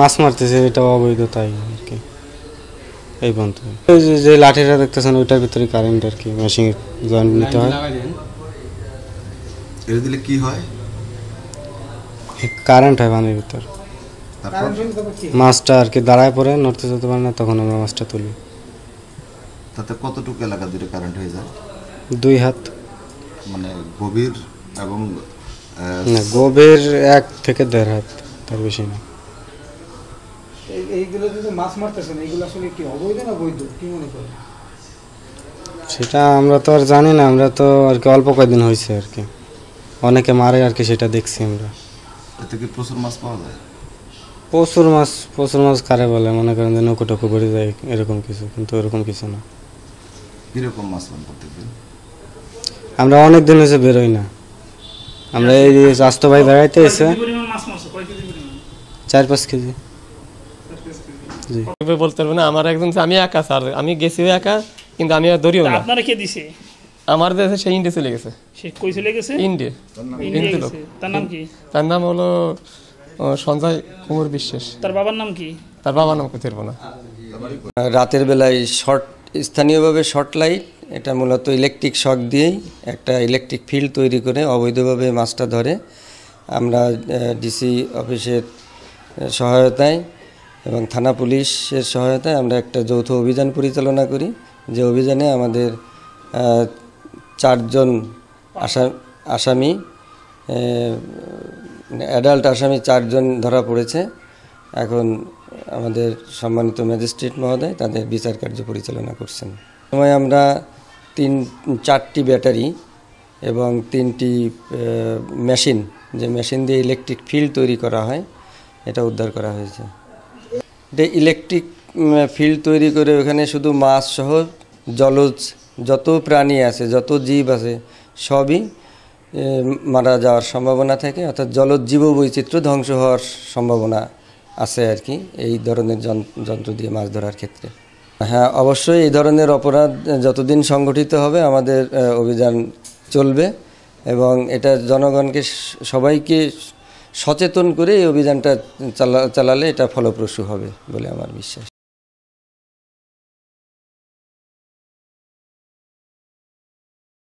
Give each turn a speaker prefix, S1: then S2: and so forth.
S1: মাছ মারতেছে এটা অবৈধ তাই আর কি এই পর্যন্ত যে লাঠিটা দেখতেছেন ওইটার ভিতরে কারেন্ট আর কি মেশিন জয়েন্ট নিতে হয়
S2: এটা দিলে কি হয়
S1: কারেন্ট হয় পানির ভিতর মাছটা আর কি দাঁড়ায় পড়ে নড়তে যেতে পারে না তখন আমরা মাছটা তুলি তাতে কতটুকু এলাকা জুড়ে কারেন্ট হয়ে যায় দুই হাত মানে গভীর এবং না গভীর এক থেকে দেড় হাত তার বেশি না সেটা আমরা তো আর জানি না আমরা তো আর কি অল্প কয়েকদিন হয়েছে আর কি অনেকে মারে আর কি সেটা দেখছি আমরা প্রচুর মাছ পাওয়া যায় প্রচুর মাছ প্রচুর মাছ কারে বলে মনে করেন যে নৌকো টকো করে যায় এরকম কিছু কিন্তু এরকম কিছু না কিরকম মাছ প্রত্যেকদিন আমরা অনেক দিন হয়েছে বেরোই না আমরা এই স্বাস্থ্য ভাই বেড়াইতে এসে চার পাঁচ কেজি
S2: বলতে পারবো না আমার একজন আমি একা স্যার আমি গেছি একা কিন্তু আমি আর দড়িও না আপনারা কে দিছে আমার দেশে সেই ইন্ডিয়া চলে গেছে
S1: সে কই চলে গেছে ইন্ডিয়া হিন্দু লোক তার নাম কি
S2: তার নাম হলো সঞ্জয় কুমার বিশ্বাস তার বাবার নাম কি তার বাবার নাম কোথায় না রাতের বেলায় শর্ট স্থানীয়ভাবে শর্ট লাইট এটা মূলত ইলেকট্রিক শক দিয়েই একটা ইলেকট্রিক ফিল্ড তৈরি করে অবৈধভাবে মাছটা ধরে আমরা ডিসি অফিসের সহায়তায় এবং থানা পুলিশের সহায়তায় আমরা একটা যৌথ অভিযান পরিচালনা করি যে অভিযানে আমাদের চারজন আসামি অ্যাডাল্ট আসামি চারজন ধরা পড়েছে এখন আমাদের সম্মানিত ম্যাজিস্ট্রেট মহোদয় তাদের বিচার কার্য পরিচালনা করছেন সময় আমরা তিন চারটি ব্যাটারি এবং তিনটি মেশিন যে মেশিন দিয়ে ইলেকট্রিক ফিল্ড তৈরি করা হয় এটা উদ্ধার করা হয়েছে যে ইলেকট্রিক ফিল্ড তৈরি করে ওখানে শুধু মাছ সহ জলজ যত প্রাণী আছে যত জীব আছে সবই মারা যাওয়ার সম্ভাবনা থাকে অর্থাৎ জলজ জীব বৈচিত্র্য ধ্বংস হওয়ার সম্ভাবনা আছে আর কি এই ধরনের যন্ত্র দিয়ে মাছ ধরার ক্ষেত্রে হ্যাঁ অবশ্যই এই ধরনের অপরাধ যতদিন সংগঠিত হবে আমাদের অভিযান চলবে এবং এটা জনগণকে সবাইকে সচেতন করে এই অভিযানটা চালা চালালে এটা ফলপ্রসূ হবে বলে আমার বিশ্বাস